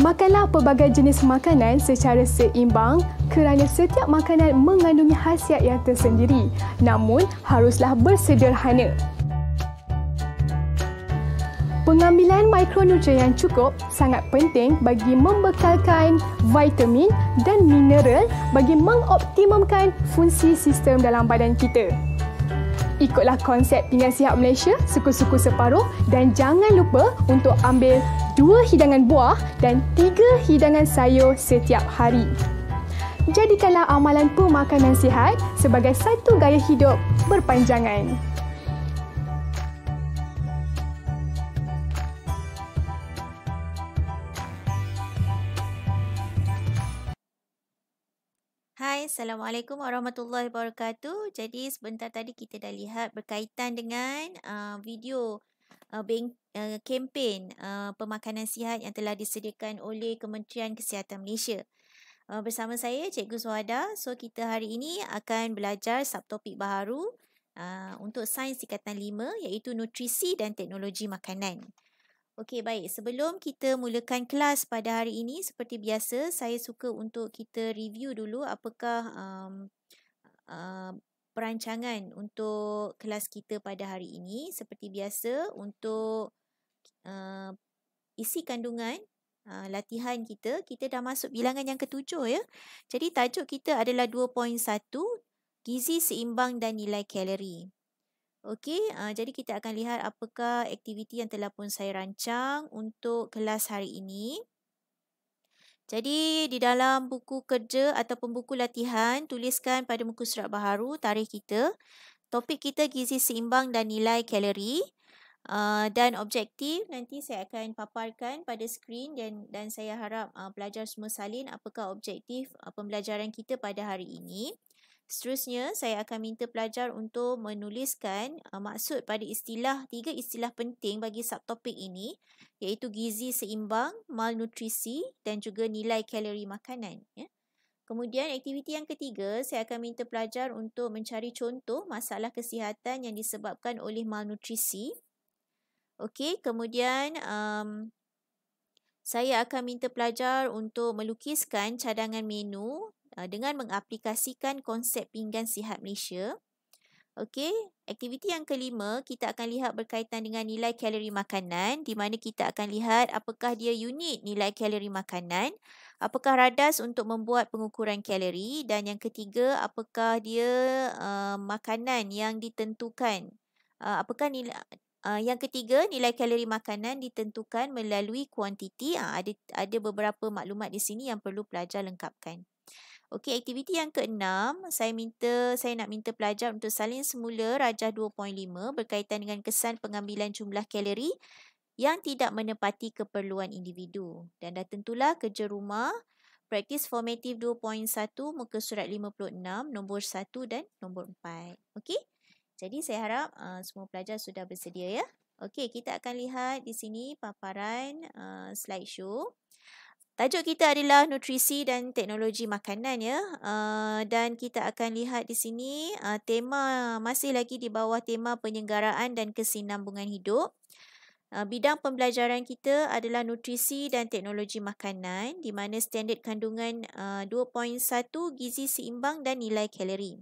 Makanlah pelbagai jenis makanan secara seimbang kerana setiap makanan mengandungi khasiat yang tersendiri. Namun, haruslah bersederhana. Pengambilan mikronutrien yang cukup sangat penting bagi membekalkan vitamin dan mineral bagi mengoptimumkan fungsi sistem dalam badan kita ikutlah konsep tinggal Sihat Malaysia suku-suku separuh dan jangan lupa untuk ambil dua hidangan buah dan tiga hidangan sayur setiap hari. Jadikanlah amalan pemakanan sihat sebagai satu gaya hidup berpanjangan. Hai, Assalamualaikum Warahmatullahi Wabarakatuh. Jadi sebentar tadi kita dah lihat berkaitan dengan uh, video uh, bank, uh, kempen uh, pemakanan sihat yang telah disediakan oleh Kementerian Kesihatan Malaysia. Uh, bersama saya Cikgu Suhada. So kita hari ini akan belajar subtopik baru uh, untuk Sains Ikatan 5 iaitu Nutrisi dan Teknologi Makanan. Okey, baik. Sebelum kita mulakan kelas pada hari ini, seperti biasa, saya suka untuk kita review dulu apakah um, uh, perancangan untuk kelas kita pada hari ini. Seperti biasa, untuk uh, isi kandungan uh, latihan kita, kita dah masuk bilangan yang ketujuh ya. Jadi, tajuk kita adalah 2.1, gizi seimbang dan nilai kalori. Okey, uh, jadi kita akan lihat apakah aktiviti yang telah pun saya rancang untuk kelas hari ini. Jadi, di dalam buku kerja ataupun buku latihan, tuliskan pada muka surat baharu tarikh kita, topik kita gizi seimbang dan nilai kalori, uh, dan objektif nanti saya akan paparkan pada skrin dan, dan saya harap uh, eh, pelajar semua salin apakah objektif uh, pembelajaran kita pada hari ini. Seterusnya, saya akan minta pelajar untuk menuliskan uh, maksud pada istilah tiga istilah penting bagi subtopik ini iaitu gizi seimbang, malnutrisi dan juga nilai kalori makanan. Ya. Kemudian aktiviti yang ketiga, saya akan minta pelajar untuk mencari contoh masalah kesihatan yang disebabkan oleh malnutrisi. Okey, kemudian um, saya akan minta pelajar untuk melukiskan cadangan menu Uh, dengan mengaplikasikan konsep pinggan sihat Malaysia. Okey, aktiviti yang kelima kita akan lihat berkaitan dengan nilai kalori makanan di mana kita akan lihat apakah dia unit nilai kalori makanan, apakah radas untuk membuat pengukuran kalori dan yang ketiga apakah dia uh, makanan yang ditentukan. Uh, apakah nilai uh, yang ketiga nilai kalori makanan ditentukan melalui kuantiti. Uh, ada ada beberapa maklumat di sini yang perlu pelajar lengkapkan. Okey, aktiviti yang keenam, saya minta saya nak minta pelajar untuk salin semula rajah 2.5 berkaitan dengan kesan pengambilan jumlah kalori yang tidak menepati keperluan individu. Dan dah tentulah kerja rumah, praktis formatif 2.1 muka surat 56 nombor 1 dan nombor 4. Okey? Jadi saya harap uh, semua pelajar sudah bersedia ya. Okey, kita akan lihat di sini paparan uh, ah, slide show. Tajuk kita adalah nutrisi dan teknologi makanan ya. Uh, dan kita akan lihat di sini uh, tema masih lagi di bawah tema penyenggaraan dan kesinambungan hidup. Uh, bidang pembelajaran kita adalah nutrisi dan teknologi makanan di mana standard kandungan uh, 2.1 gizi seimbang dan nilai kalori.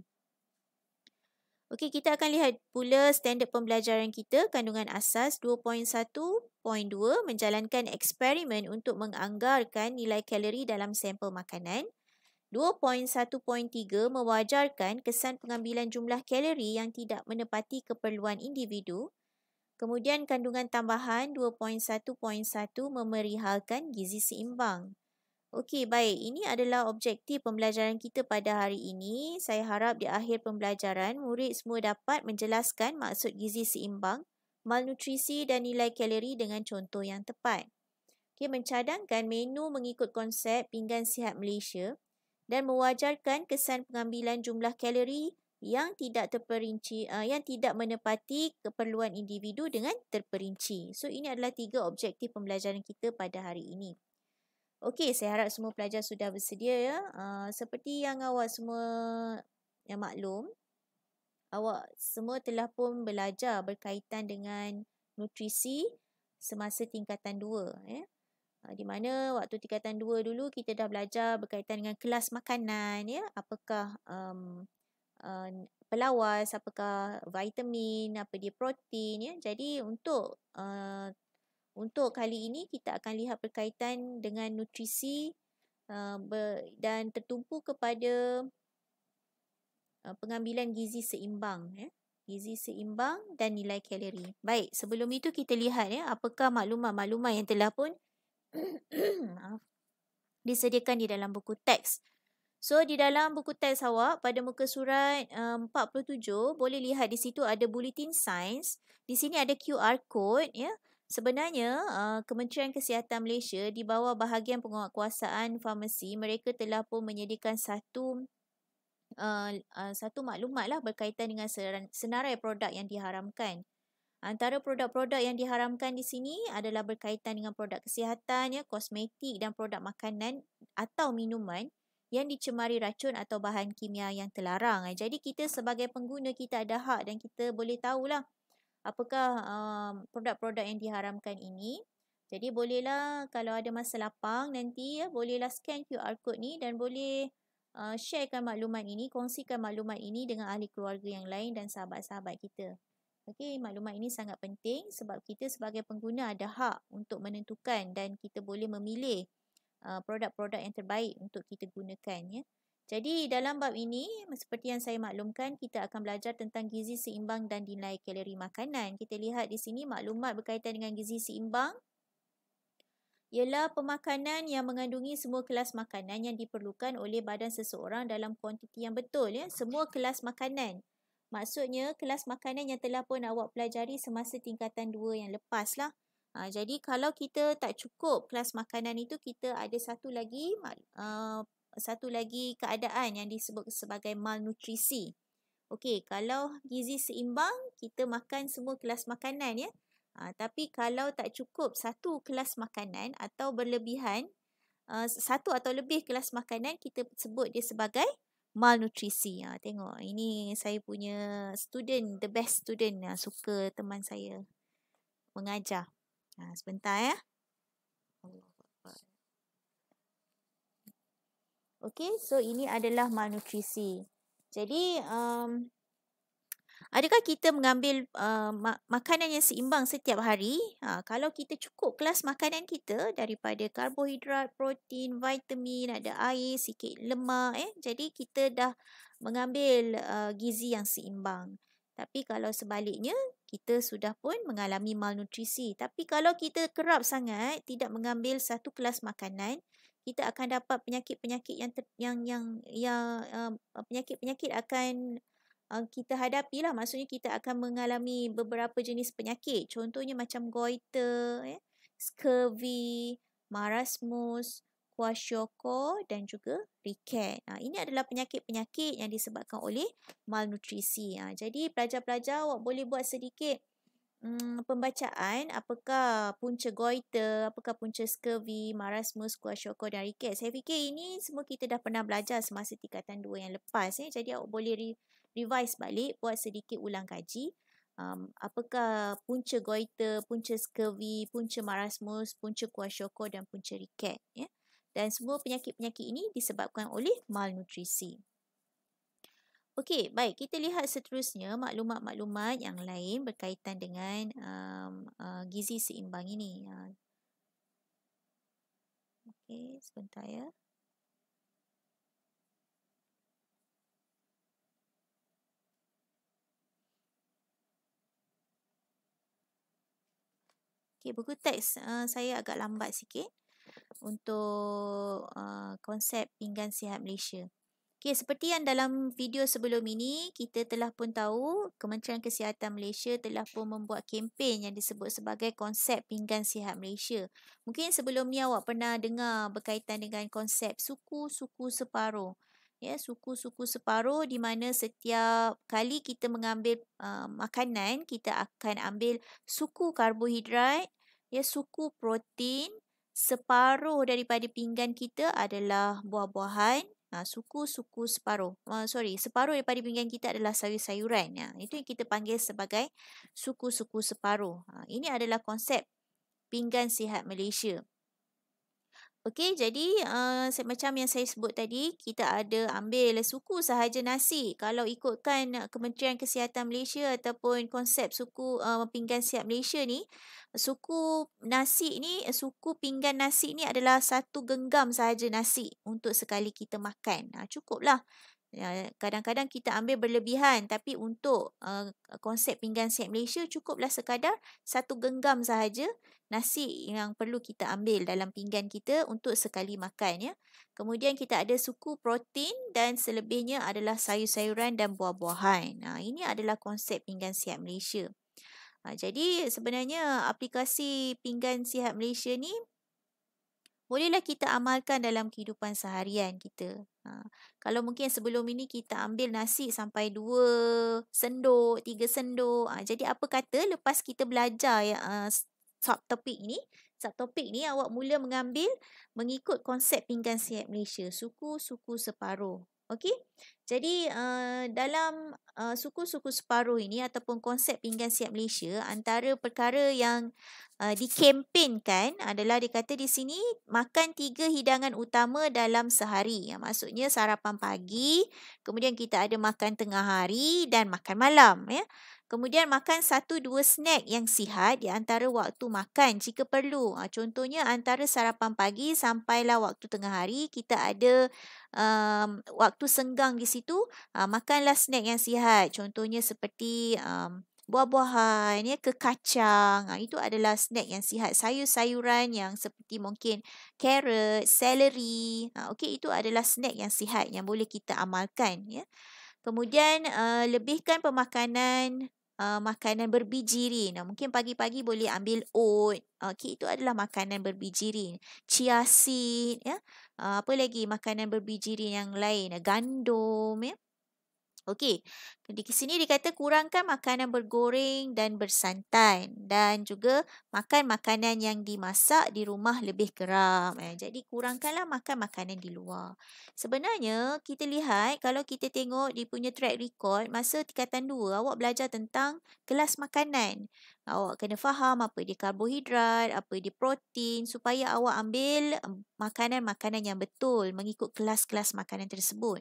Okey, kita akan lihat pula standard pembelajaran kita, kandungan asas 2.1 4.2 menjalankan eksperimen untuk menganggarkan nilai kalori dalam sampel makanan. 2.1.3 mewajarkan kesan pengambilan jumlah kalori yang tidak menepati keperluan individu. Kemudian kandungan tambahan 2.1.1 memerihalkan gizi seimbang. Okey, baik. Ini adalah objektif pembelajaran kita pada hari ini. Saya harap di akhir pembelajaran, murid semua dapat menjelaskan maksud gizi seimbang malnutrisi dan nilai kalori dengan contoh yang tepat. Okay, mencadangkan menu mengikut konsep pinggan sihat Malaysia dan mewajarkan kesan pengambilan jumlah kalori yang tidak terperinci uh, yang tidak menepati keperluan individu dengan terperinci. So ini adalah tiga objektif pembelajaran kita pada hari ini. Okey, saya harap semua pelajar sudah bersedia ya. Uh, seperti yang awak semua yang maklum, awak semua telah pun belajar berkaitan dengan nutrisi semasa tingkatan 2 eh ya. ah, di mana waktu tingkatan 2 dulu kita dah belajar berkaitan dengan kelas makanan ya apakah um, um, pelawas apakah vitamin apa dia protein ya jadi untuk uh, untuk kali ini kita akan lihat berkaitan dengan nutrisi uh, ber, dan tertumpu kepada Uh, pengambilan gizi seimbang ya gizi seimbang dan nilai kalori. Baik, sebelum itu kita lihat ya apakah maklumat-maklumat yang telah pun disediakan di dalam buku teks. So di dalam buku teks awak pada muka surat uh, 47 boleh lihat di situ ada bulletin sains. Di sini ada QR code ya. Sebenarnya uh, Kementerian Kesihatan Malaysia di bawah bahagian penguatkuasaan farmasi mereka telah pun menyediakan satu uh, uh, satu maklumat lah berkaitan dengan senarai produk yang diharamkan. Antara produk-produk yang diharamkan di sini adalah berkaitan dengan produk kesihatan, ya, kosmetik dan produk makanan atau minuman yang dicemari racun atau bahan kimia yang terlarang. Eh, jadi kita sebagai pengguna kita ada hak dan kita boleh tahulah apakah um, produk-produk yang diharamkan ini. Jadi bolehlah kalau ada masa lapang nanti ya bolehlah scan QR code ni dan boleh uh, sharekan maklumat ini, kongsikan maklumat ini dengan ahli keluarga yang lain dan sahabat-sahabat kita. Okey, maklumat ini sangat penting sebab kita sebagai pengguna ada hak untuk menentukan dan kita boleh memilih uh, produk-produk uh, yang terbaik untuk kita gunakan ya. Jadi dalam bab ini seperti yang saya maklumkan kita akan belajar tentang gizi seimbang dan nilai kalori makanan. Kita lihat di sini maklumat berkaitan dengan gizi seimbang ialah pemakanan yang mengandungi semua kelas makanan yang diperlukan oleh badan seseorang dalam kuantiti yang betul ya semua kelas makanan maksudnya kelas makanan yang telah pun awak pelajari semasa tingkatan 2 yang lepas lah ha, jadi kalau kita tak cukup kelas makanan itu kita ada satu lagi uh, satu lagi keadaan yang disebut sebagai malnutrisi okey kalau gizi seimbang kita makan semua kelas makanan ya Ha, tapi kalau tak cukup satu kelas makanan atau berlebihan, uh, satu atau lebih kelas makanan, kita sebut dia sebagai malnutrisi. Ha, tengok, ini saya punya student, the best student ha, suka teman saya mengajar. Ha, sebentar ya. Okay, so ini adalah malnutrisi. Jadi, um, Adakah kita mengambil uh, mak- makanan yang seimbang setiap hari? Ha, kalau kita cukup kelas makanan kita daripada karbohidrat, protein, vitamin, ada air, sikit lemak. Eh? Jadi kita dah mengambil uh, gizi yang seimbang. Tapi kalau sebaliknya, kita sudah pun mengalami malnutrisi. Tapi kalau kita kerap sangat tidak mengambil satu kelas makanan, kita akan dapat penyakit-penyakit yang yang yang yang uh, penyakit-penyakit akan Uh, kita hadapilah maksudnya kita akan mengalami beberapa jenis penyakit contohnya macam goiter ya eh, scurvy marasmus kwashiorkor dan juga rickets ha, ah, ini adalah penyakit-penyakit yang disebabkan oleh malnutrisi ha, jadi pelajar-pelajar awak boleh buat sedikit Hmm, pembacaan apakah punca goiter, apakah punca scurvy, marasmus, kuasyokor dan rickets. Saya fikir ini semua kita dah pernah belajar semasa tingkatan 2 yang lepas. Eh. Jadi awak boleh revise balik, buat sedikit ulang kaji. Um, apakah punca goiter, punca scurvy, punca marasmus, punca kuasyoko dan punca riket. Ya? Dan semua penyakit-penyakit ini disebabkan oleh malnutrisi. Okey, baik. Kita lihat seterusnya maklumat-maklumat yang lain berkaitan dengan um, uh, gizi seimbang ini. Uh. Okey, sebentar ya. sikit buku teks. Uh, saya agak lambat sikit untuk uh, konsep pinggan sihat Malaysia. Okay, seperti yang dalam video sebelum ini, kita telah pun tahu Kementerian Kesihatan Malaysia telah pun membuat kempen yang disebut sebagai konsep pinggan sihat Malaysia. Mungkin sebelum ni awak pernah dengar berkaitan dengan konsep suku-suku separuh. Ya, suku-suku separuh di mana setiap kali kita mengambil uh, makanan, kita akan ambil suku karbohidrat, ya suku protein separuh daripada pinggan kita adalah buah-buahan ha, suku-suku separuh uh, sorry separuh daripada pinggan kita adalah sayur-sayuran ya itu yang kita panggil sebagai suku-suku separuh ha, ini adalah konsep pinggan sihat Malaysia Okey, jadi uh, macam yang saya sebut tadi, kita ada ambil suku sahaja nasi. Kalau ikutkan eh, Kementerian Kesihatan Malaysia ataupun konsep suku uh, pinggan siap Malaysia ni, suku nasi ni, suku pinggan nasi ni adalah satu genggam sahaja nasi untuk sekali kita makan. Ha, cukuplah. Ya, kadang-kadang kita ambil berlebihan tapi untuk uh, konsep pinggan set Malaysia cukuplah sekadar satu genggam sahaja nasi yang perlu kita ambil dalam pinggan kita untuk sekali makan. Ya. Kemudian kita ada suku protein dan selebihnya adalah sayur-sayuran dan buah-buahan. Nah, ha, ini adalah konsep pinggan set Malaysia. Ha, jadi sebenarnya aplikasi pinggan sihat Malaysia ni bolehlah kita amalkan dalam kehidupan seharian kita. Ha, kalau mungkin sebelum ini kita ambil nasi sampai dua sendok, tiga sendok. Ha, jadi apa kata lepas kita belajar ya, uh, sub topik ini, sub topik ini awak mula mengambil mengikut konsep pinggan sihat Malaysia, suku-suku separuh. Okey? Jadi uh, dalam uh, suku-suku separuh ini ataupun konsep pinggan siap Malaysia antara perkara yang uh, dikempenkan adalah dikata di sini makan tiga hidangan utama dalam sehari. Yang maksudnya sarapan pagi, kemudian kita ada makan tengah hari dan makan malam ya. Kemudian makan satu dua snack yang sihat di antara waktu makan jika perlu. Ha, contohnya antara sarapan pagi sampai lah waktu tengah hari kita ada um, waktu senggang di situ. Ha, makanlah snack yang sihat. Contohnya seperti um, buah-buahan, ya, kekacang Ha, ah, itu adalah snack yang sihat. Sayur-sayuran yang seperti mungkin carrot, celery. Ha, okay, itu adalah snack yang sihat yang boleh kita amalkan. Ya. Kemudian uh, lebihkan pemakanan Uh, makanan berbijirin. Mungkin pagi-pagi boleh ambil oat. Ah, Okey, itu adalah makanan berbijirin. Chia seed, ya. Uh, apa lagi makanan berbijirin yang lain? Gandum, ya. Okey. Jadi di sini dikatakan kurangkan makanan bergoreng dan bersantan dan juga makan makanan yang dimasak di rumah lebih geram. Eh. Jadi kurangkanlah makan makanan di luar. Sebenarnya kita lihat kalau kita tengok dia punya track record masa tingkatan 2 awak belajar tentang kelas makanan. Awak kena faham apa dia karbohidrat, apa dia protein supaya awak ambil eh, makanan-makanan yang betul mengikut kelas-kelas makanan tersebut.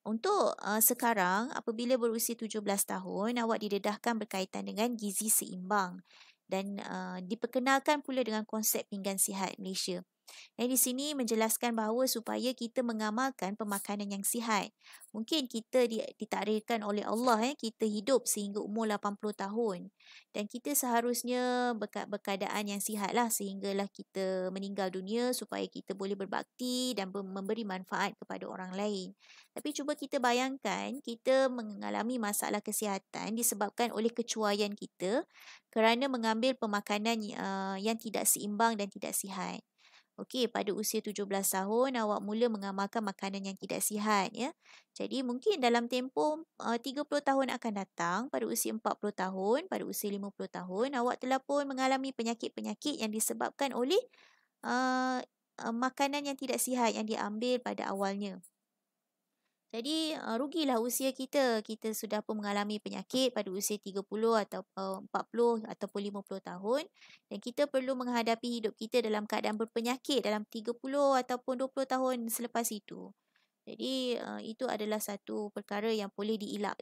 Untuk uh, sekarang, apabila berusia 17 tahun, awak didedahkan berkaitan dengan gizi seimbang dan uh, diperkenalkan pula dengan konsep pinggan sihat Malaysia. Dan di sini menjelaskan bahawa supaya kita mengamalkan pemakanan yang sihat. Mungkin kita ditakdirkan oleh Allah eh kita hidup sehingga umur 80 tahun dan kita seharusnya berkat berkadaan yang sihatlah sehinggalah kita meninggal dunia supaya kita boleh berbakti dan memberi manfaat kepada orang lain. Tapi cuba kita bayangkan kita mengalami masalah kesihatan disebabkan oleh kecuaian kita kerana mengambil pemakanan uh, yang tidak seimbang dan tidak sihat. Okey, pada usia 17 tahun awak mula mengamalkan makanan yang tidak sihat ya. Jadi mungkin dalam tempoh eh, uh, 30 tahun akan datang, pada usia 40 tahun, pada usia 50 tahun awak telah pun mengalami penyakit-penyakit yang disebabkan oleh uh, uh, makanan yang tidak sihat yang diambil pada awalnya. Jadi uh, rugilah usia kita. Kita sudah pun mengalami penyakit pada usia 30 atau eh, uh, 40 ataupun 50 tahun dan kita perlu menghadapi hidup kita dalam keadaan berpenyakit dalam 30 ataupun 20 tahun selepas itu. Jadi uh, itu adalah satu perkara yang boleh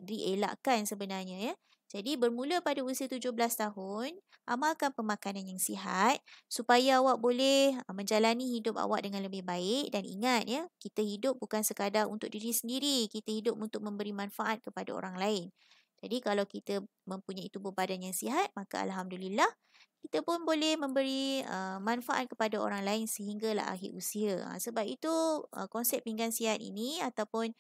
dielakkan sebenarnya ya. Jadi bermula pada usia 17 tahun, amalkan pemakanan yang sihat supaya awak boleh ah, menjalani hidup awak dengan lebih baik dan ingat ya, kita hidup bukan sekadar untuk diri sendiri, kita hidup untuk memberi manfaat kepada orang lain. Jadi kalau kita mempunyai tubuh badan yang sihat, maka alhamdulillah kita pun boleh memberi uh, manfaat kepada orang lain sehinggalah akhir usia. Ah, sebab itu uh, konsep pinggan sihat ini ataupun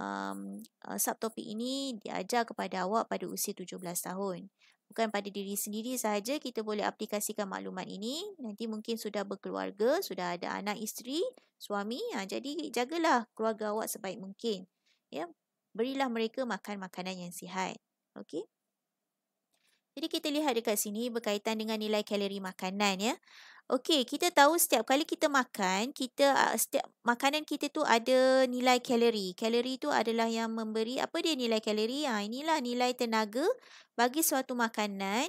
um, uh, subtopik ini diajar kepada awak pada usia 17 tahun. Bukan pada diri sendiri sahaja kita boleh aplikasikan maklumat ini. Nanti mungkin sudah berkeluarga, sudah ada anak isteri, suami. Ha, jadi jagalah keluarga awak sebaik mungkin. Ya, Berilah mereka makan makanan yang sihat. Okey? Jadi kita lihat dekat sini berkaitan dengan nilai kalori makanan ya. Okey, kita tahu setiap kali kita makan, kita ah, setiap makanan kita tu ada nilai kalori. Kalori tu adalah yang memberi apa dia nilai kalori? Ha, inilah nilai tenaga bagi suatu makanan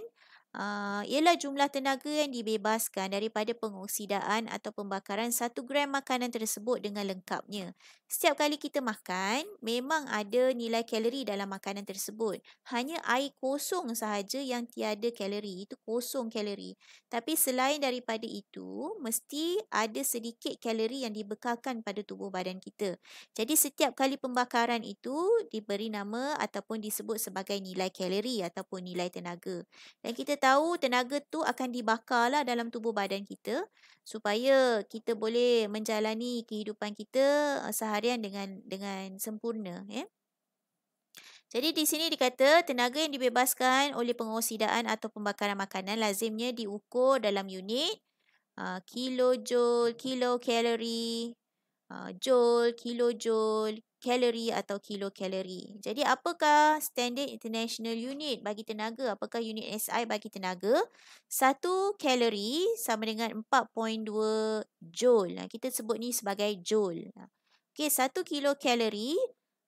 uh, ialah jumlah tenaga yang dibebaskan daripada pengoksidaan atau pembakaran satu gram makanan tersebut dengan lengkapnya. Setiap kali kita makan, memang ada nilai kalori dalam makanan tersebut. Hanya air kosong sahaja yang tiada kalori, itu kosong kalori. Tapi selain daripada itu, mesti ada sedikit kalori yang dibekalkan pada tubuh badan kita. Jadi setiap kali pembakaran itu diberi nama ataupun disebut sebagai nilai kalori ataupun nilai tenaga. Dan kita tahu tenaga tu akan dibakar lah dalam tubuh badan kita supaya kita boleh menjalani kehidupan kita eh, seharian dengan dengan sempurna. Ya. Jadi di sini dikata tenaga yang dibebaskan oleh pengoksidaan atau pembakaran makanan lazimnya diukur dalam unit uh, kilojoule, kilokalori, uh, joule, kilojoule, kalori atau kilokalori. Jadi apakah standard international unit bagi tenaga? Apakah unit SI bagi tenaga? Satu kalori sama dengan 4.2 joule. Nah, kita sebut ni sebagai jol. Okey, satu kilokalori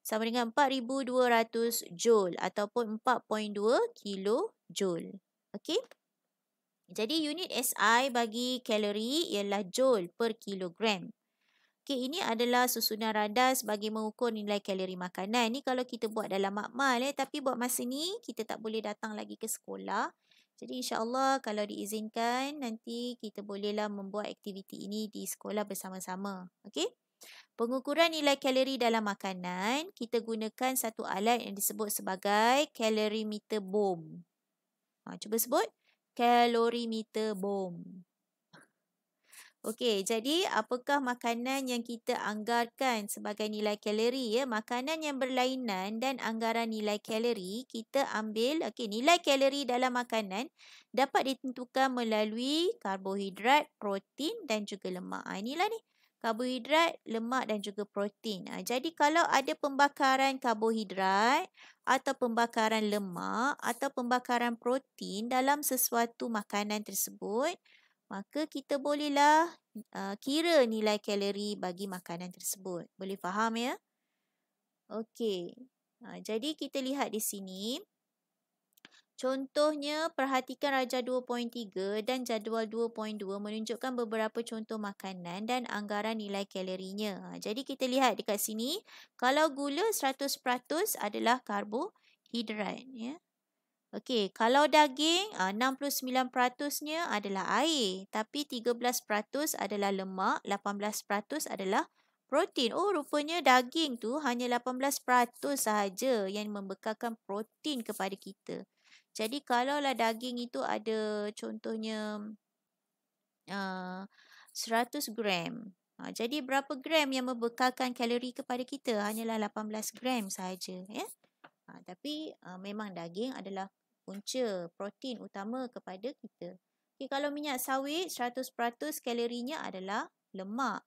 sama dengan 4,200 joule ataupun 4.2 kilo joule. Okey. Jadi unit SI bagi kalori ialah jol per kilogram. Okey, ini adalah susunan randas bagi mengukur nilai kalori makanan. Ni kalau kita buat dalam makmal eh, tapi buat masa ni kita tak boleh datang lagi ke sekolah. Jadi insyaallah kalau diizinkan nanti kita bolehlah membuat aktiviti ini di sekolah bersama-sama. Okey. Pengukuran nilai kalori dalam makanan, kita gunakan satu alat yang disebut sebagai kalorimeter bomb. Ha, cuba sebut. kalorimeter bomb. Okey, jadi apakah makanan yang kita anggarkan sebagai nilai kalori ya? Makanan yang berlainan dan anggaran nilai kalori kita ambil okey, nilai kalori dalam makanan dapat ditentukan melalui karbohidrat, protein dan juga lemak. Ah inilah ni. Karbohidrat, lemak dan juga protein. Ha, jadi kalau ada pembakaran karbohidrat atau pembakaran lemak atau pembakaran protein dalam sesuatu makanan tersebut, maka kita bolehlah uh, kira nilai kalori bagi makanan tersebut. Boleh faham ya? Okey, uh, jadi kita lihat di sini. Contohnya, perhatikan Raja 2.3 dan Jadual 2.2 menunjukkan beberapa contoh makanan dan anggaran nilai kalorinya. Ha, jadi, kita lihat dekat sini, kalau gula 100% adalah karbohidrat. Ya. Okey, kalau daging, 69%-nya ah, adalah air. Tapi 13% adalah lemak, 18% adalah protein. Oh, rupanya daging tu hanya 18% sahaja yang membekalkan protein kepada kita. Jadi, kalaulah daging itu ada contohnya uh, ah, 100 gram. Uh, jadi, berapa gram yang membekalkan kalori kepada kita? Hanyalah 18 gram sahaja. Ya? Uh, tapi, uh, memang daging adalah punca protein utama kepada kita. Okay, kalau minyak sawit, 100% kalorinya adalah lemak.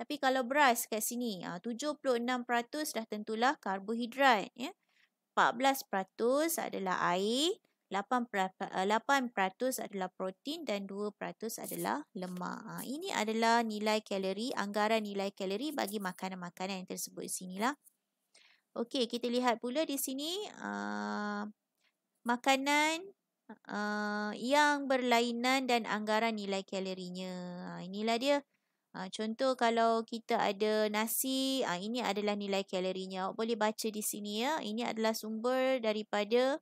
Tapi kalau beras kat sini, 76% ah, dah tentulah karbohidrat. Ya. 14% adalah air, 8%, 8% ah, adalah protein dan 2% adalah lemak. Ah, ini adalah nilai kalori, anggaran nilai kalori bagi makanan-makanan yang tersebut di sinilah. Okey, kita lihat pula di sini. Uh, makanan uh, yang berlainan dan anggaran nilai kalorinya. Uh, inilah dia. Uh, contoh kalau kita ada nasi, uh, ini adalah nilai kalorinya. Awak boleh baca di sini ya. Ini adalah sumber daripada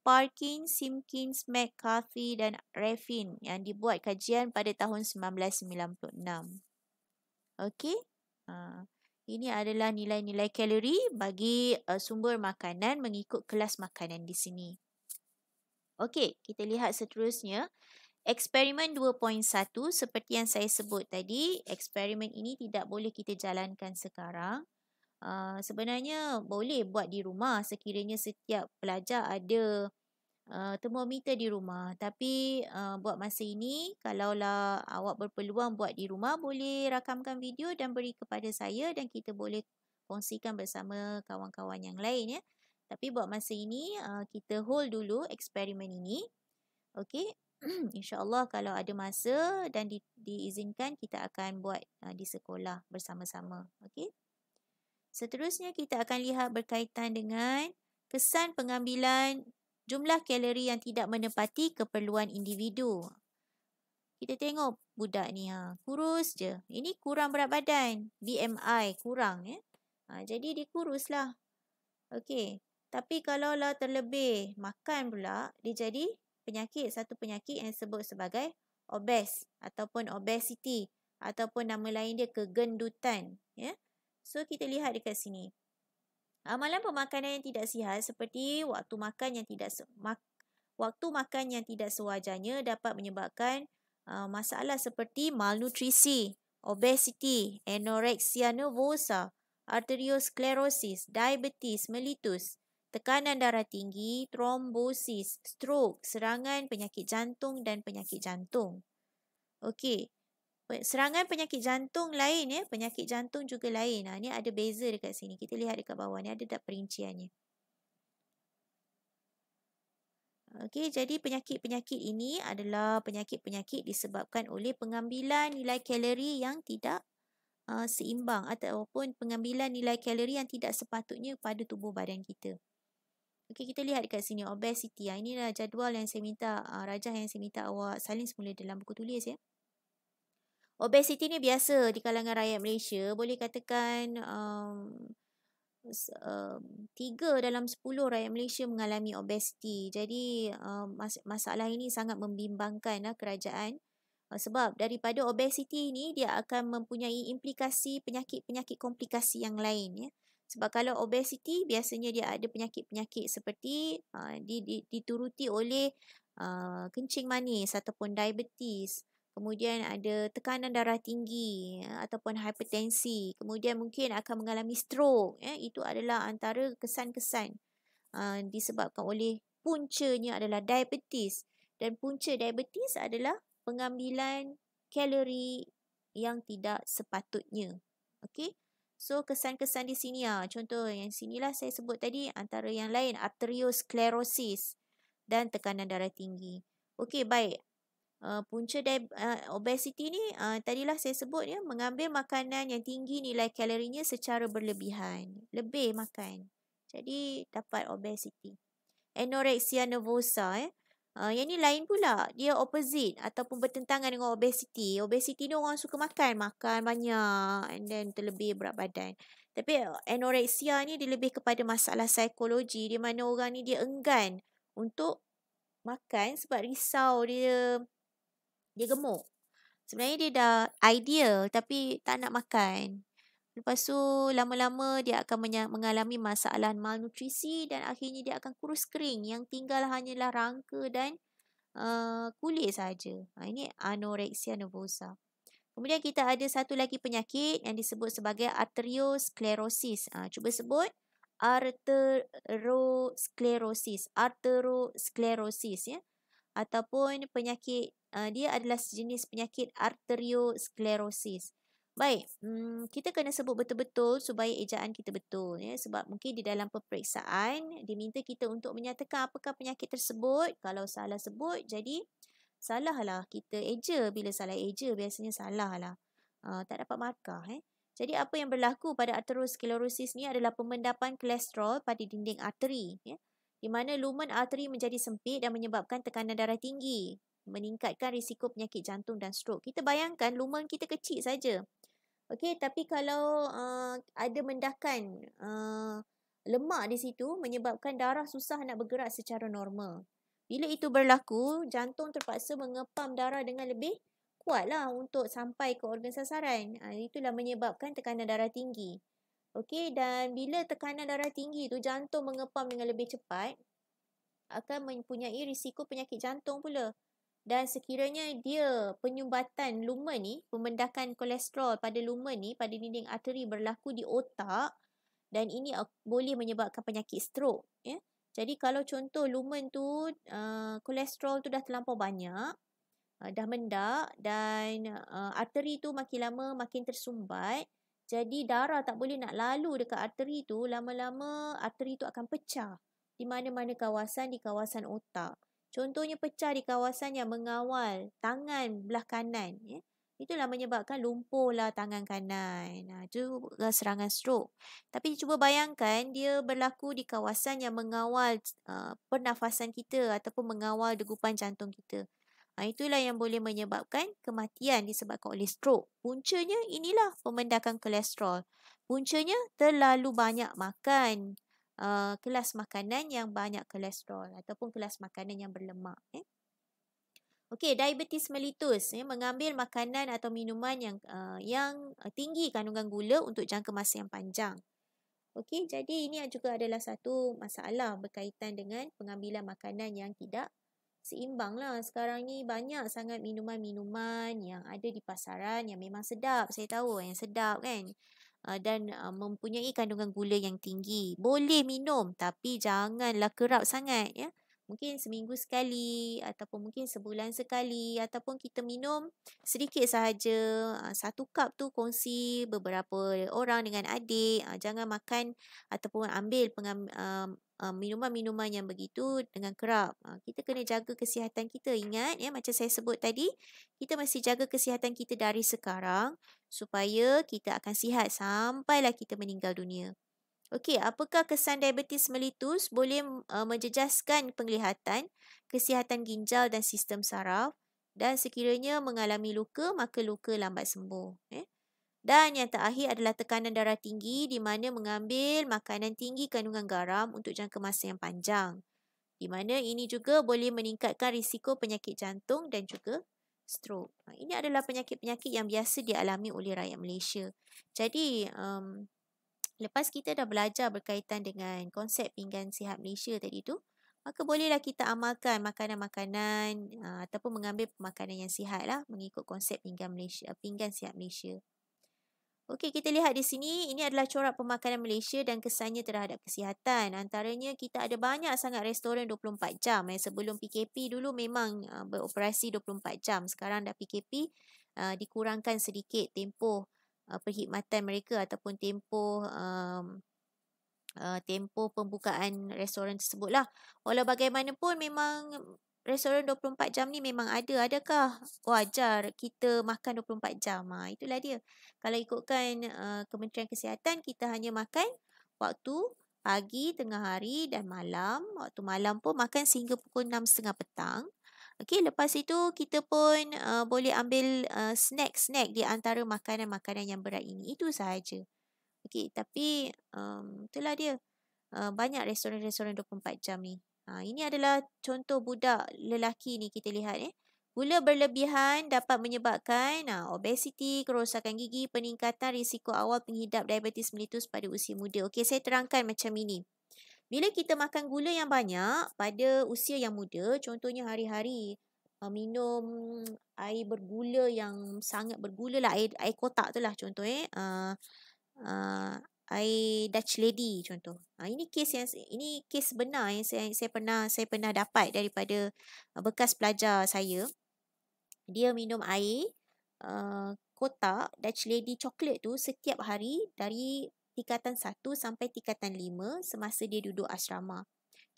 Parkin, Simkins, McCarthy dan Refin yang dibuat kajian pada tahun 1996. Okey. Uh, ini adalah nilai-nilai kalori bagi uh, sumber makanan mengikut kelas makanan di sini. Okey, kita lihat seterusnya. Eksperimen 2.1 seperti yang saya sebut tadi, eksperimen ini tidak boleh kita jalankan sekarang. Uh, sebenarnya boleh buat di rumah sekiranya setiap pelajar ada uh, termometer di rumah. Tapi uh, buat masa ini, kalaulah awak berpeluang buat di rumah, boleh rakamkan video dan beri kepada saya dan kita boleh kongsikan bersama kawan-kawan yang lain. ya. Tapi buat masa ini uh, kita hold dulu eksperimen ini. Okey. InsyaAllah kalau ada masa dan di, diizinkan kita akan buat uh, di sekolah bersama-sama. Okey. Seterusnya kita akan lihat berkaitan dengan kesan pengambilan jumlah kalori yang tidak menepati keperluan individu. Kita tengok budak ni ha, kurus je. Ini kurang berat badan, BMI kurang ya. Ha, jadi dikuruslah, kuruslah. Okey, tapi kalau lah terlebih makan pula, dia jadi penyakit. Satu penyakit yang disebut sebagai obes ataupun obesity ataupun nama lain dia kegendutan. Ya? So, kita lihat dekat sini. Amalan pemakanan yang tidak sihat seperti waktu makan yang tidak mak waktu makan yang tidak sewajarnya dapat menyebabkan uh, masalah seperti malnutrisi, obesity, anorexia nervosa, arteriosklerosis, diabetes, melitus tekanan darah tinggi, trombosis, stroke, serangan penyakit jantung dan penyakit jantung. Okey. Serangan penyakit jantung lain ya, penyakit jantung juga lain. Ha, ni ada beza dekat sini. Kita lihat dekat bawah ni ada tak perinciannya. Okey, jadi penyakit-penyakit ini adalah penyakit-penyakit disebabkan oleh pengambilan nilai kalori yang tidak uh, seimbang ataupun pengambilan nilai kalori yang tidak sepatutnya pada tubuh badan kita. Okey, kita lihat dekat sini obesity. Ha. Ah, ini adalah jadual yang saya minta, ha, rajah yang saya minta awak salin semula dalam buku tulis ya. Obesity ni biasa di kalangan rakyat Malaysia. Boleh katakan um, um, tiga dalam sepuluh rakyat Malaysia mengalami obesiti. Jadi um, mas- masalah ini sangat membimbangkan lah, kerajaan. Ah, sebab daripada obesiti ini dia akan mempunyai implikasi penyakit-penyakit komplikasi yang lain. Ya. Sebab kalau obesiti biasanya dia ada penyakit-penyakit seperti uh, di, di, dituruti oleh uh, kencing manis ataupun diabetes. Kemudian ada tekanan darah tinggi ya, ataupun hipertensi. Kemudian mungkin akan mengalami strok. Ya. Eh, itu adalah antara kesan-kesan uh, disebabkan oleh puncanya adalah diabetes. Dan punca diabetes adalah pengambilan kalori yang tidak sepatutnya. Okey. So kesan-kesan di sini ah contoh yang sinilah saya sebut tadi antara yang lain arteriosclerosis dan tekanan darah tinggi. Okey baik. Uh, punca uh, obesiti ni uh, tadilah saya sebut ya mengambil makanan yang tinggi nilai kalorinya secara berlebihan. Lebih makan. Jadi dapat obesiti. Anorexia nervosa eh. Uh, yang ni lain pula. Dia opposite ataupun bertentangan dengan obesiti obesiti ni orang suka makan. Makan banyak and then terlebih berat badan. Tapi eh, anorexia ni dia lebih kepada masalah psikologi. Di mana orang ni dia enggan untuk makan sebab risau dia dia gemuk. Sebenarnya dia dah ideal tapi tak nak makan. Lepas tu lama-lama dia akan mengalami masalah malnutrisi dan akhirnya dia akan kurus kering yang tinggal hanyalah rangka dan uh, kulit saja. Ha, ini anoreksia nervosa. Kemudian kita ada satu lagi penyakit yang disebut sebagai arteriosklerosis. Ha, cuba sebut arteriosklerosis. Arteriosklerosis ya. Ataupun penyakit uh, dia adalah sejenis penyakit arteriosklerosis. Baik, hmm, kita kena sebut betul-betul supaya ejaan kita betul. ya. Sebab mungkin di dalam peperiksaan, diminta kita untuk menyatakan apakah penyakit tersebut. Kalau salah sebut, jadi salahlah kita eja. Bila salah eja, biasanya salahlah. Uh, tak dapat markah. Eh. Jadi apa yang berlaku pada arterosklerosis ni adalah pemendapan kolesterol pada dinding arteri. Ya. Di mana lumen arteri menjadi sempit dan menyebabkan tekanan darah tinggi meningkatkan risiko penyakit jantung dan strok. Kita bayangkan lumen kita kecil saja. Okey, tapi kalau uh, ada mendakan uh, eh, lemak di situ menyebabkan darah susah nak bergerak secara normal. Bila itu berlaku, jantung terpaksa mengepam darah dengan lebih kuatlah untuk sampai ke organ sasaran. Uh, itulah menyebabkan tekanan darah tinggi. Okey, dan bila tekanan darah tinggi itu jantung mengepam dengan lebih cepat akan mempunyai risiko penyakit jantung pula dan sekiranya dia penyumbatan lumen ni, pemendakan kolesterol pada lumen ni, pada dinding arteri berlaku di otak dan ini boleh menyebabkan penyakit strok. Ya? Jadi kalau contoh lumen tu, uh, kolesterol tu dah terlampau banyak, uh, dah mendak dan uh, arteri tu makin lama makin tersumbat, jadi darah tak boleh nak lalu dekat arteri tu, lama-lama arteri tu akan pecah di mana-mana kawasan di kawasan otak. Contohnya pecah di kawasan yang mengawal tangan belah kanan. Ya. Itulah menyebabkan lumpuhlah tangan kanan. Nah, ha, itu serangan strok. Tapi cuba bayangkan dia berlaku di kawasan yang mengawal uh, pernafasan kita ataupun mengawal degupan jantung kita. Nah, ha, itulah yang boleh menyebabkan kematian disebabkan oleh strok. Puncanya inilah pemendakan kolesterol. Puncanya terlalu banyak makan. Eh, kelas makanan yang banyak kolesterol ataupun kelas makanan yang berlemak. Eh? Okey, diabetes melitus eh, mengambil makanan atau minuman yang uh, yang tinggi kandungan gula untuk jangka masa yang panjang. Okey, jadi ini juga adalah satu masalah berkaitan dengan pengambilan makanan yang tidak seimbang lah. Sekarang ni banyak sangat minuman-minuman yang ada di pasaran yang memang sedap. Saya tahu yang sedap kan. Uh, Uh, dan uh, mempunyai kandungan gula yang tinggi. Boleh minum tapi janganlah kerap sangat ya. Mungkin seminggu sekali ataupun mungkin sebulan sekali ataupun kita minum sedikit sahaja uh, satu cup tu kongsi beberapa orang dengan adik. jangan makan ataupun ambil pengam, um, Um, minuman-minuman yang begitu dengan kerap. Uh, kita kena jaga kesihatan kita. Ingat ya macam saya sebut tadi, kita mesti jaga kesihatan kita dari sekarang supaya kita akan sihat sampailah kita meninggal dunia. Okey, apakah kesan diabetes melitus boleh uh, menjejaskan penglihatan, kesihatan ginjal dan sistem saraf dan sekiranya mengalami luka maka luka lambat sembuh, eh? Dan yang terakhir adalah tekanan darah tinggi di mana mengambil makanan tinggi kandungan garam untuk jangka masa yang panjang. Di mana ini juga boleh meningkatkan risiko penyakit jantung dan juga stroke. Ha, ini adalah penyakit-penyakit yang biasa dialami oleh rakyat Malaysia. Jadi, um, lepas kita dah belajar berkaitan dengan konsep pinggan sihat Malaysia tadi tu, maka bolehlah kita amalkan makanan-makanan uh, ataupun mengambil makanan yang sihat lah mengikut konsep pinggan, Malaysia, pinggan sihat Malaysia. Okey, kita lihat di sini, ini adalah corak pemakanan Malaysia dan kesannya terhadap kesihatan. Antaranya, kita ada banyak sangat restoran 24 jam. Eh. Sebelum PKP dulu memang uh, beroperasi 24 jam. Sekarang dah PKP, uh, ah, dikurangkan sedikit tempoh uh, perkhidmatan mereka ataupun tempoh um, uh, tempoh pembukaan restoran tersebutlah Walau bagaimanapun, memang restoran 24 jam ni memang ada adakah wajar kita makan 24 jam ah ha, itulah dia kalau ikutkan uh, kementerian kesihatan kita hanya makan waktu pagi tengah hari dan malam waktu malam pun makan sehingga pukul 6.30 petang okey lepas itu kita pun uh, boleh ambil uh, eh, snack snack di antara makanan-makanan yang berat ini itu sahaja okey tapi um, itulah dia uh, banyak restoran-restoran 24 jam ni Ha, ini adalah contoh budak lelaki ni kita lihat eh. Gula berlebihan dapat menyebabkan ha, obesiti, kerosakan gigi, peningkatan risiko awal penghidap diabetes mellitus pada usia muda. Okey, saya terangkan macam ini. Bila kita makan gula yang banyak pada usia yang muda, contohnya hari-hari ha, minum air bergula yang sangat bergula lah, air, air kotak tu lah contoh eh. Uh, uh, air Dutch lady contoh. Ha, ini case yang ini case benar yang saya, saya pernah saya pernah dapat daripada ah, bekas pelajar saya. Dia minum air uh, kotak Dutch lady coklat tu setiap hari dari tingkatan 1 sampai tingkatan 5 semasa dia duduk asrama.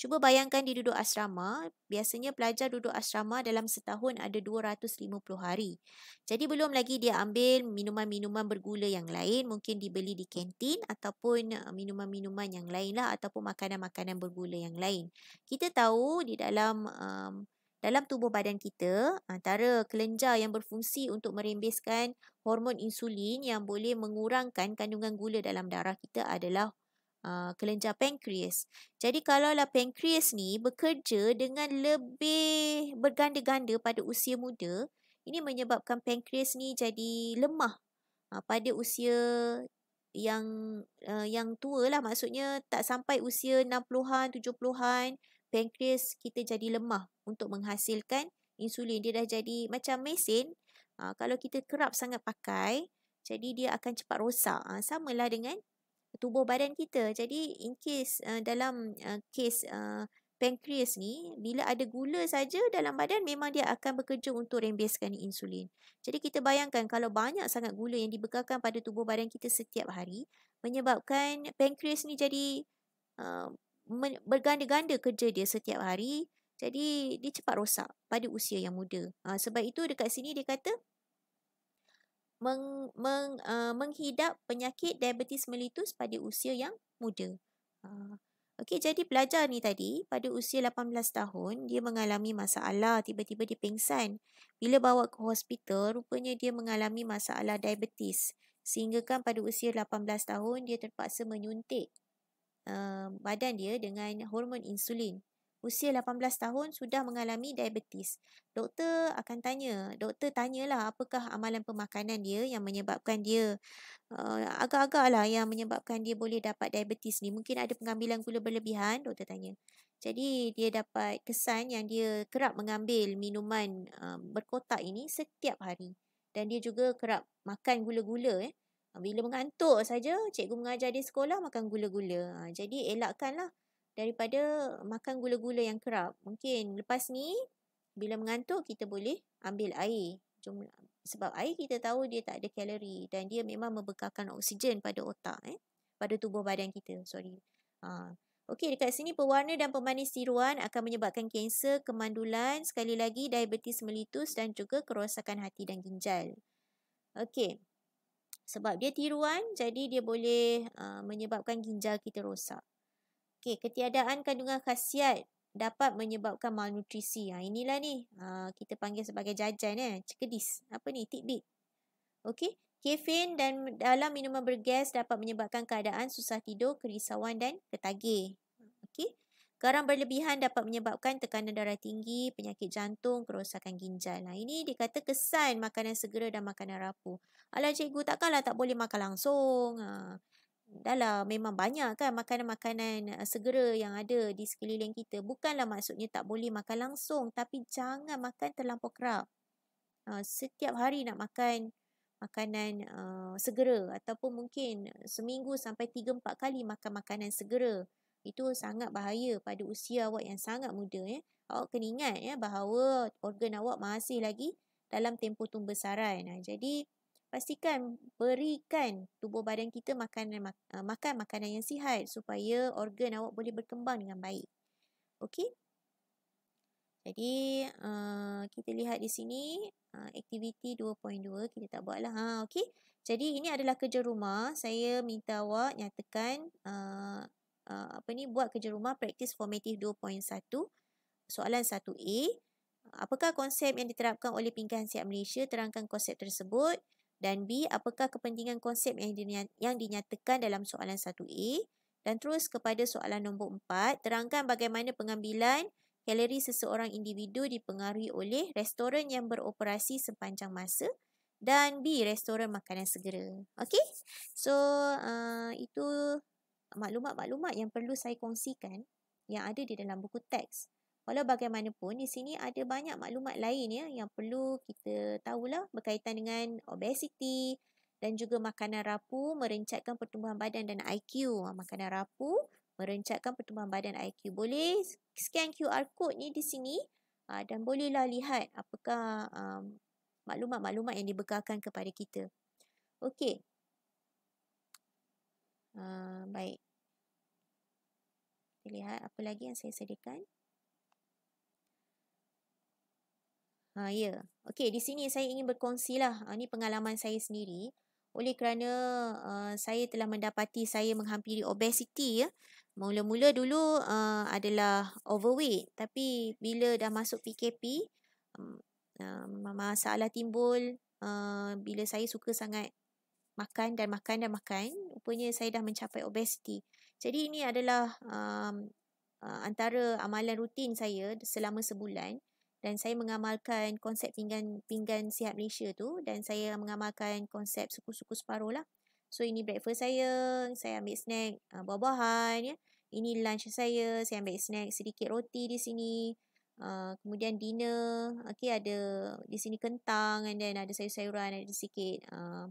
Cuba bayangkan di duduk asrama, biasanya pelajar duduk asrama dalam setahun ada 250 hari. Jadi belum lagi dia ambil minuman-minuman bergula yang lain, mungkin dibeli di kantin ataupun eh, minuman-minuman yang lain lah ataupun makanan-makanan bergula yang lain. Kita tahu di dalam um, dalam tubuh badan kita, antara kelenjar yang berfungsi untuk merembeskan hormon insulin yang boleh mengurangkan kandungan gula dalam darah kita adalah uh, kelenjar pankreas. Jadi kalaulah pankreas ni bekerja dengan lebih berganda-ganda pada usia muda, ini menyebabkan pankreas ni jadi lemah uh, pada usia yang uh, yang tua lah maksudnya tak sampai usia 60-an, 70-an, pankreas kita jadi lemah untuk menghasilkan insulin. Dia dah jadi macam mesin, uh, kalau kita kerap sangat pakai, jadi dia akan cepat rosak. Uh, lah dengan tubuh badan kita. Jadi in case uh, dalam uh, case uh, pancreas ni bila ada gula saja dalam badan memang dia akan bekerja untuk rembeskan insulin. Jadi kita bayangkan kalau banyak sangat gula yang dibekalkan pada tubuh badan kita setiap hari menyebabkan pancreas ni jadi uh, berganda-ganda kerja dia setiap hari. Jadi dia cepat rosak pada usia yang muda. Uh, sebab itu dekat sini dia kata meng, meng, uh, menghidap penyakit diabetes melitus pada usia yang muda. Uh, Okey, jadi pelajar ni tadi pada usia 18 tahun, dia mengalami masalah, tiba-tiba dia pingsan. Bila bawa ke hospital, rupanya dia mengalami masalah diabetes. Sehingga kan pada usia 18 tahun, dia terpaksa menyuntik uh, badan dia dengan hormon insulin usia 18 tahun sudah mengalami diabetes. Doktor akan tanya, doktor tanyalah apakah amalan pemakanan dia yang menyebabkan dia uh, eh, agak lah yang menyebabkan dia boleh dapat diabetes ni. Mungkin ada pengambilan gula berlebihan, doktor tanya. Jadi dia dapat kesan yang dia kerap mengambil minuman uh, berkotak ini setiap hari dan dia juga kerap makan gula-gula eh. Bila mengantuk saja, cikgu mengajar di sekolah makan gula-gula. Ha, jadi elakkanlah daripada makan gula-gula yang kerap. Mungkin lepas ni bila mengantuk kita boleh ambil air. Jumlah. Sebab air kita tahu dia tak ada kalori dan dia memang membekalkan oksigen pada otak eh. Pada tubuh badan kita. Sorry. Ha. Okey, dekat sini pewarna dan pemanis tiruan akan menyebabkan kanser, kemandulan, sekali lagi diabetes melitus dan juga kerosakan hati dan ginjal. Okey, sebab dia tiruan jadi dia boleh uh, menyebabkan ginjal kita rosak. Okey, ketiadaan kandungan khasiat dapat menyebabkan malnutrisi. Ha, inilah ni, ha, kita panggil sebagai jajan, eh. cekedis. Apa ni, titbit. Okey, kefin dan dalam minuman bergas dapat menyebabkan keadaan susah tidur, kerisauan dan ketagih. Okey, garam berlebihan dapat menyebabkan tekanan darah tinggi, penyakit jantung, kerosakan ginjal. Nah, ha, ini dikata kesan makanan segera dan makanan rapuh. Alah cikgu, takkanlah tak boleh makan langsung. Ha dahlah memang banyak kan makanan-makanan eh, segera yang ada di sekeliling kita. Bukanlah maksudnya tak boleh makan langsung tapi jangan makan terlampau kerap. Ah, setiap hari nak makan makanan uh, segera ataupun mungkin seminggu sampai 3-4 kali makan makanan segera. Itu sangat bahaya pada usia awak yang sangat muda. Eh. Awak kena ingat ya, bahawa organ awak masih lagi dalam tempoh tumbesaran. Ah, jadi, pastikan berikan tubuh badan kita makanan eh, makan makanan yang sihat supaya organ awak boleh berkembang dengan baik. Okey? Jadi uh, kita lihat di sini uh, aktiviti 2.2 kita tak buatlah. Ha okey. Jadi ini adalah kerja rumah. Saya minta awak nyatakan uh, uh, apa ni buat kerja rumah praktis formative 2.1 soalan 1A. Apakah konsep yang diterapkan oleh Pingkahan Siap Malaysia terangkan konsep tersebut? dan B apakah kepentingan konsep yang yang dinyatakan dalam soalan 1A dan terus kepada soalan nombor 4 terangkan bagaimana pengambilan kalori seseorang individu dipengaruhi oleh restoran yang beroperasi sepanjang masa dan B restoran makanan segera Okay, so uh, itu maklumat-maklumat yang perlu saya kongsikan yang ada di dalam buku teks Walau bagaimanapun, di sini ada banyak maklumat lain ya yang perlu kita tahu lah berkaitan dengan obesiti dan juga makanan rapuh merencatkan pertumbuhan badan dan IQ. Ha, makanan rapuh merencatkan pertumbuhan badan IQ. Boleh scan QR code ni di sini ha, dan bolehlah lihat apakah um, maklumat-maklumat yang dibekalkan kepada kita. Okey. Uh, baik. Kita lihat apa lagi yang saya sediakan. Ha, ya. Okey, di sini saya ingin berkongsi lah. Ha, ini pengalaman saya sendiri. Oleh kerana uh, saya telah mendapati saya menghampiri obesiti ya. Mula-mula dulu uh, adalah overweight. Tapi bila dah masuk PKP, um, uh, masalah timbul uh, bila saya suka sangat makan dan makan dan makan. Rupanya saya dah mencapai obesiti. Jadi ini adalah um, uh, antara amalan rutin saya selama sebulan dan saya mengamalkan konsep pinggan pinggan sihat Malaysia tu dan saya mengamalkan konsep suku-suku separuh lah. So ini breakfast saya, saya ambil snack uh, buah-buahan ya. Ini lunch saya, saya ambil snack sedikit roti di sini. Uh, kemudian dinner, okay ada di sini kentang and then ada sayur-sayuran ada sikit uh,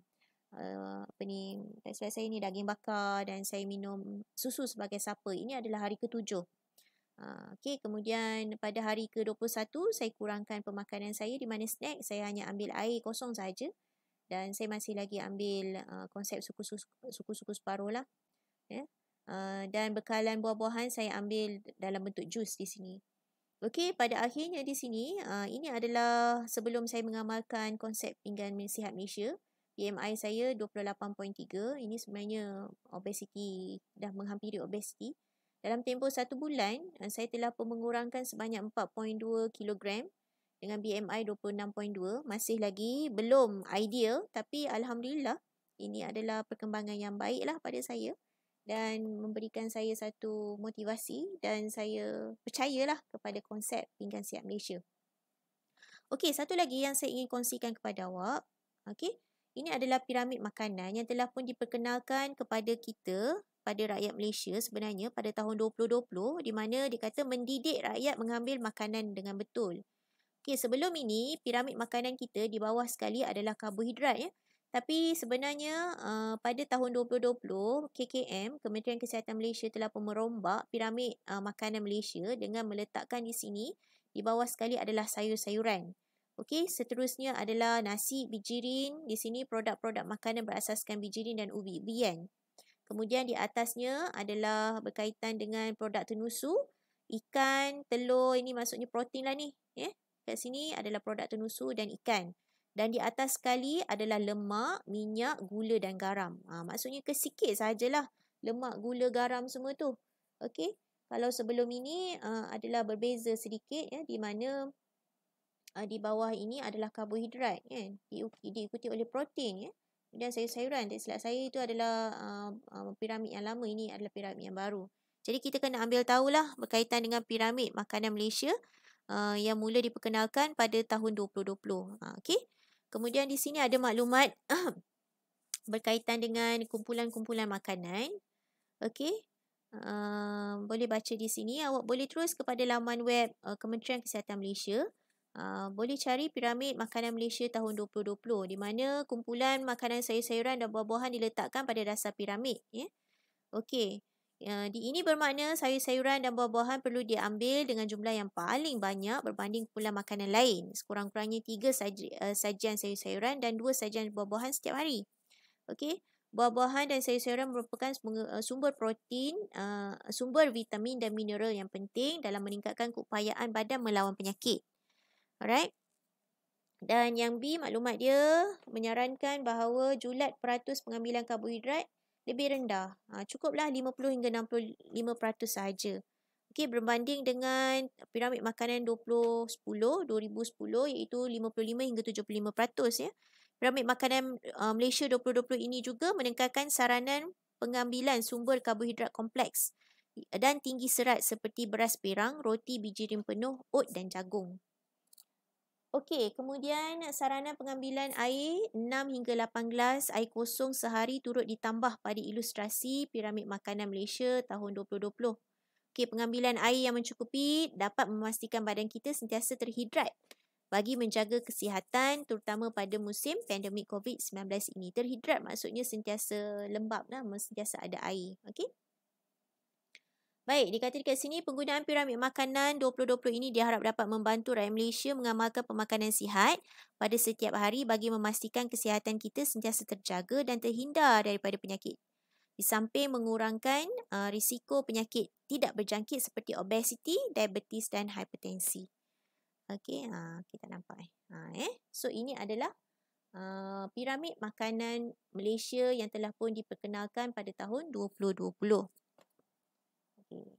uh, apa ni, tak saya ni daging bakar dan saya minum susu sebagai supper. Ini adalah hari ketujuh. Ah, okay, kemudian pada hari ke-21 saya kurangkan pemakanan saya di mana snack saya hanya ambil air kosong saja dan saya masih lagi ambil uh, konsep suku-suku separuh lah. Yeah. Ya. Uh, dan bekalan buah-buahan saya ambil dalam bentuk jus di sini. Okey, pada akhirnya di sini, uh, ini adalah sebelum saya mengamalkan konsep pinggan sihat Malaysia. BMI saya 28.3. Ini sebenarnya obesiti, dah menghampiri obesiti. Dalam tempoh satu bulan, eh, saya telah pun mengurangkan sebanyak 4.2 kg dengan BMI 26.2. Masih lagi belum ideal tapi Alhamdulillah ini adalah perkembangan yang baiklah pada saya dan memberikan saya satu motivasi dan saya percayalah kepada konsep pinggan siap Malaysia. Okey, satu lagi yang saya ingin kongsikan kepada awak. Okey, ini adalah piramid makanan yang telah pun diperkenalkan kepada kita pada rakyat Malaysia sebenarnya pada tahun 2020 di mana dikata mendidik rakyat mengambil makanan dengan betul. Okey, sebelum ini piramid makanan kita di bawah sekali adalah karbohidrat ya. Tapi sebenarnya uh, pada tahun 2020, KKM, Kementerian Kesihatan Malaysia telah pun merombak piramid uh, makanan Malaysia dengan meletakkan di sini di bawah sekali adalah sayur-sayuran. Okey, seterusnya adalah nasi, bijirin. Di sini produk-produk makanan berasaskan bijirin dan ubi-ubian. Kemudian di atasnya adalah berkaitan dengan produk tenusu. Ikan, telur, ini maksudnya protein lah ni. Eh? Kat sini adalah produk tenusu dan ikan. Dan di atas sekali adalah lemak, minyak, gula dan garam. Ha, maksudnya kesikit sajalah lemak, gula, garam semua tu. Okey. Kalau sebelum ini uh, adalah berbeza sedikit ya, di mana uh, di bawah ini adalah karbohidrat kan? diikuti oleh protein. Ya. Kemudian sayur-sayuran, tak silap saya itu adalah uh, uh, piramid yang lama. Ini adalah piramid yang baru. Jadi kita kena ambil tahulah berkaitan dengan piramid makanan Malaysia uh, yang mula diperkenalkan pada tahun 2020. Uh, okay? Kemudian di sini ada maklumat uh, berkaitan dengan kumpulan-kumpulan makanan. Okay? Uh, boleh baca di sini. Awak boleh terus kepada laman web uh, Kementerian Kesihatan Malaysia. Uh, boleh cari piramid makanan Malaysia tahun 2020 di mana kumpulan makanan sayur-sayuran dan buah-buahan diletakkan pada dasar piramid. Yeah? Okey, uh, di ini bermakna sayur-sayuran dan buah-buahan perlu diambil dengan jumlah yang paling banyak berbanding kumpulan makanan lain. Sekurang-kurangnya tiga saj- uh, ah, sajian sayur-sayuran dan dua sajian buah-buahan setiap hari. Okey, buah-buahan dan sayur-sayuran merupakan sumber protein, uh, sumber vitamin dan mineral yang penting dalam meningkatkan keupayaan badan melawan penyakit. Alright. Dan yang B, maklumat dia menyarankan bahawa julat peratus pengambilan karbohidrat lebih rendah. Ha, cukuplah 50 hingga 65% sahaja. Okey, berbanding dengan piramid makanan 2010, 2010 iaitu 55 hingga 75%. Ya. Piramid makanan uh, Malaysia 2020 ini juga menengkarkan saranan pengambilan sumber karbohidrat kompleks dan tinggi serat seperti beras perang, roti, biji rim penuh, oat dan jagung. Okey, kemudian sarana pengambilan air 6 hingga 8 gelas air kosong sehari turut ditambah pada ilustrasi piramid makanan Malaysia tahun 2020. Okey, pengambilan air yang mencukupi dapat memastikan badan kita sentiasa terhidrat bagi menjaga kesihatan terutama pada musim pandemik COVID-19 ini. Terhidrat maksudnya sentiasa lembab, lah, sentiasa ada air. Okey. Baik, dikatakan di sini penggunaan piramid makanan 2020 ini diharap dapat membantu rakyat Malaysia mengamalkan pemakanan sihat pada setiap hari bagi memastikan kesihatan kita sentiasa terjaga dan terhindar daripada penyakit. Di samping mengurangkan uh, risiko penyakit tidak berjangkit seperti obesiti, diabetes dan hipertensi. Okey, uh, kita nampak eh. Uh, eh. So ini adalah uh, piramid makanan Malaysia yang telah pun diperkenalkan pada tahun 2020 lagi.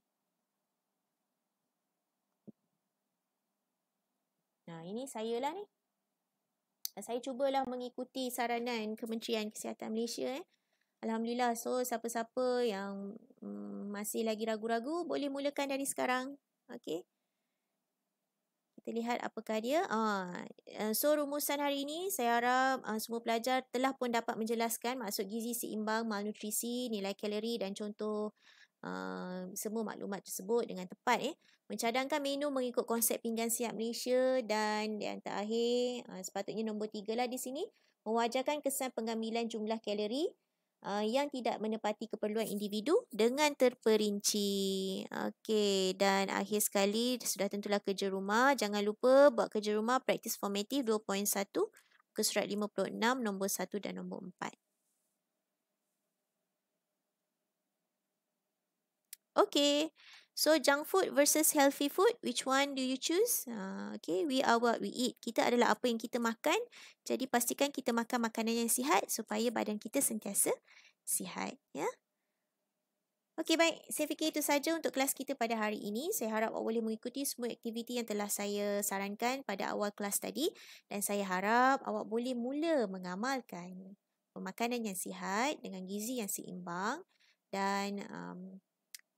Nah, ini saya lah ni. Saya cubalah mengikuti saranan Kementerian Kesihatan Malaysia eh. Alhamdulillah, so siapa-siapa yang um, masih lagi ragu-ragu boleh mulakan dari sekarang. Okay. Kita lihat apakah dia. Uh, so rumusan hari ini saya harap uh, semua pelajar telah pun dapat menjelaskan maksud gizi seimbang, malnutrisi, nilai kalori dan contoh uh, semua maklumat tersebut dengan tepat eh mencadangkan menu mengikut konsep pinggan siap Malaysia dan yang terakhir uh, sepatutnya nombor tiga lah di sini mewajarkan kesan pengambilan jumlah kalori uh, yang tidak menepati keperluan individu dengan terperinci. Okey dan akhir sekali sudah tentulah kerja rumah. Jangan lupa buat kerja rumah practice formative 2.1 ke surat 56 nombor 1 dan nombor 4. Okay, so junk food versus healthy food, which one do you choose? Uh, okay, we are uh, what we eat. Kita adalah apa yang kita makan. Jadi pastikan kita makan makanan yang sihat supaya badan kita sentiasa sihat. Ya. Okay, baik. Saya fikir itu saja untuk kelas kita pada hari ini. Saya harap awak boleh mengikuti semua aktiviti yang telah saya sarankan pada awal kelas tadi. Dan saya harap awak boleh mula mengamalkan pemakanan yang sihat dengan gizi yang seimbang. Dan um,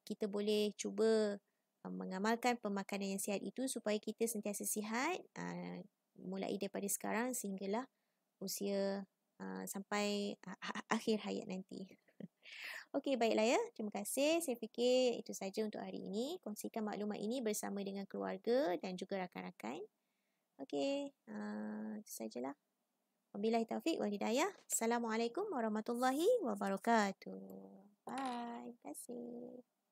kita boleh cuba um, mengamalkan pemakanan yang sihat itu supaya kita sentiasa sihat uh, mulai daripada sekarang sehinggalah usia uh, sampai akhir hayat nanti. Okey, baiklah ya. Terima kasih. Saya fikir itu saja untuk hari ini. Kongsikan maklumat ini bersama dengan keluarga dan juga rakan-rakan. Okey, uh, itu sajalah. Wabillahi taufiq walhidayah. Assalamualaikum warahmatullahi wabarakatuh. Bye. Terima kasih.